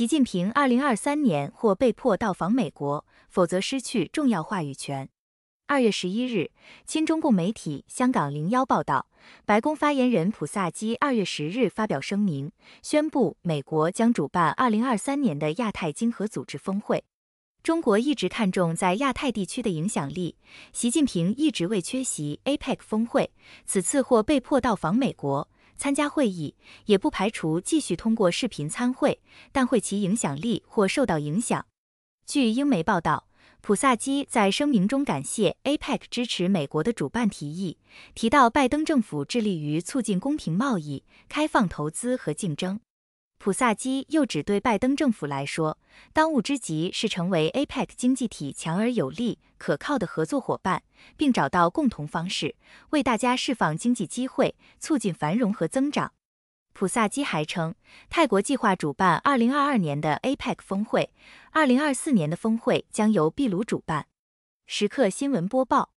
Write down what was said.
习近平二零二三年或被迫到访美国，否则失去重要话语权。二月十一日，亲中共媒体香港零幺报道，白宫发言人普萨基二月十日发表声明，宣布美国将主办二零二三年的亚太经合组织峰会。中国一直看重在亚太地区的影响力，习近平一直未缺席 APEC 峰会，此次或被迫到访美国。参加会议也不排除继续通过视频参会，但会其影响力或受到影响。据英媒报道，普萨基在声明中感谢 APEC 支持美国的主办提议，提到拜登政府致力于促进公平贸易、开放投资和竞争。普萨基又指，对拜登政府来说，当务之急是成为 APEC 经济体强而有力、可靠的合作伙伴，并找到共同方式，为大家释放经济机会，促进繁荣和增长。普萨基还称，泰国计划主办2022年的 APEC 峰会，2024年的峰会将由秘鲁主办。时刻新闻播报。